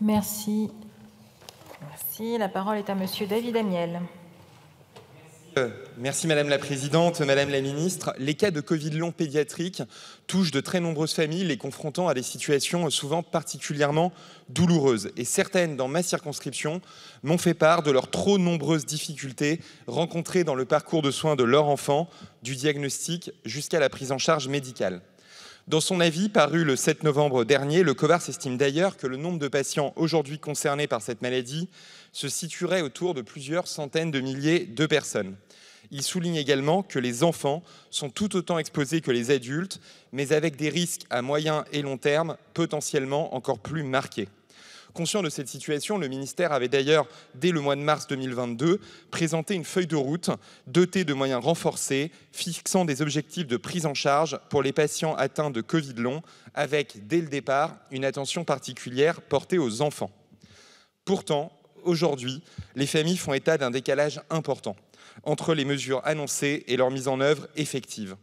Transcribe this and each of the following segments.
Merci. La parole est à Monsieur David Amiel. Euh, merci Madame la Présidente, Madame la Ministre. Les cas de Covid long pédiatrique touchent de très nombreuses familles, les confrontant à des situations souvent particulièrement douloureuses. Et certaines, dans ma circonscription, m'ont fait part de leurs trop nombreuses difficultés rencontrées dans le parcours de soins de leur enfant, du diagnostic jusqu'à la prise en charge médicale. Dans son avis paru le 7 novembre dernier, le COVARS estime d'ailleurs que le nombre de patients aujourd'hui concernés par cette maladie se situerait autour de plusieurs centaines de milliers de personnes. Il souligne également que les enfants sont tout autant exposés que les adultes, mais avec des risques à moyen et long terme potentiellement encore plus marqués. Conscient de cette situation, le ministère avait d'ailleurs, dès le mois de mars 2022, présenté une feuille de route dotée de moyens renforcés, fixant des objectifs de prise en charge pour les patients atteints de Covid long, avec, dès le départ, une attention particulière portée aux enfants. Pourtant, aujourd'hui, les familles font état d'un décalage important entre les mesures annoncées et leur mise en œuvre effective.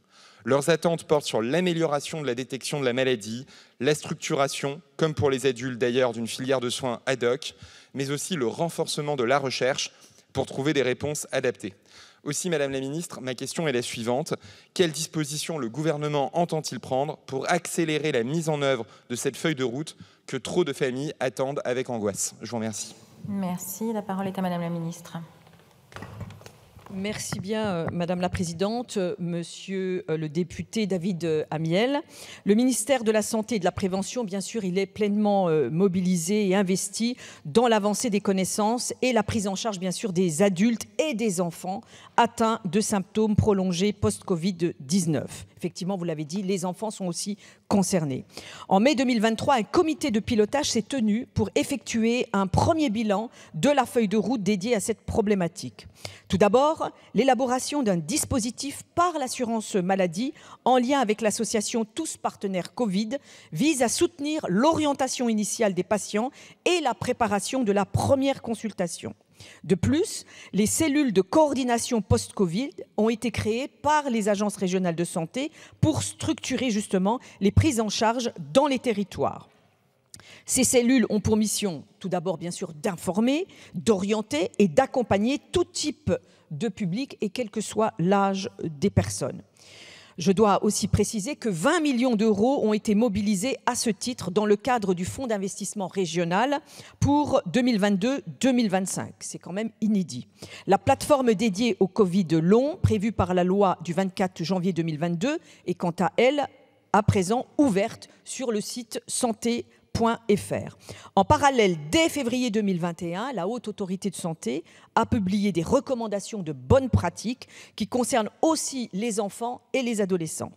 Leurs attentes portent sur l'amélioration de la détection de la maladie, la structuration, comme pour les adultes d'ailleurs, d'une filière de soins ad hoc, mais aussi le renforcement de la recherche pour trouver des réponses adaptées. Aussi, Madame la Ministre, ma question est la suivante. Quelles dispositions le gouvernement entend-il prendre pour accélérer la mise en œuvre de cette feuille de route que trop de familles attendent avec angoisse Je vous remercie. Merci. La parole est à Madame la Ministre. Merci bien, euh, Madame la Présidente, euh, Monsieur euh, le député David Amiel. Le ministère de la Santé et de la Prévention, bien sûr, il est pleinement mobilisé et investi dans l'avancée des connaissances et la prise en charge, bien sûr, des adultes et des enfants atteints de symptômes prolongés post-Covid-19. Effectivement, vous l'avez dit, les enfants sont aussi concernés. En mai 2023, un comité de pilotage s'est tenu pour effectuer un premier bilan de la feuille de route dédiée à cette problématique. Tout d'abord, l'élaboration d'un dispositif par l'assurance maladie en lien avec l'association Tous Partenaires Covid vise à soutenir l'orientation initiale des patients et la préparation de la première consultation. De plus, les cellules de coordination post-Covid ont été créées par les agences régionales de santé pour structurer justement les prises en charge dans les territoires. Ces cellules ont pour mission, tout d'abord bien sûr, d'informer, d'orienter et d'accompagner tout type de public et quel que soit l'âge des personnes. Je dois aussi préciser que 20 millions d'euros ont été mobilisés à ce titre dans le cadre du Fonds d'investissement régional pour 2022-2025. C'est quand même inédit. La plateforme dédiée au Covid long, prévue par la loi du 24 janvier 2022, est quant à elle à présent ouverte sur le site santé en parallèle, dès février 2021, la Haute Autorité de Santé a publié des recommandations de bonnes pratiques qui concernent aussi les enfants et les adolescents.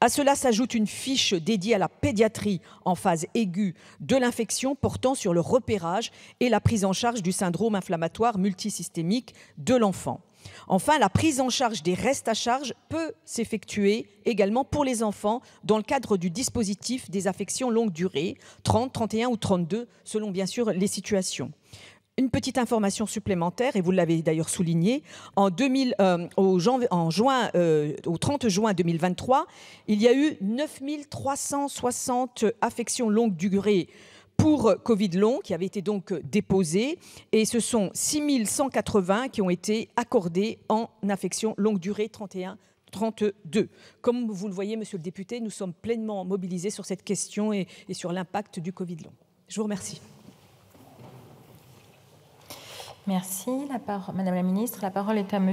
À cela s'ajoute une fiche dédiée à la pédiatrie en phase aiguë de l'infection portant sur le repérage et la prise en charge du syndrome inflammatoire multisystémique de l'enfant. Enfin, la prise en charge des restes à charge peut s'effectuer également pour les enfants dans le cadre du dispositif des affections longue durée, 30, 31 ou 32, selon bien sûr les situations. Une petite information supplémentaire, et vous l'avez d'ailleurs souligné, en, euh, au, juin, euh, au 30 juin 2023, il y a eu 9360 affections longue durée pour Covid long qui avait été donc déposé et ce sont 6180 qui ont été accordés en affection longue durée 31 32. Comme vous le voyez, Monsieur le député, nous sommes pleinement mobilisés sur cette question et, sur l'impact du Covid long. Je vous remercie. Merci. Madame la Ministre, la parole est à Monsieur.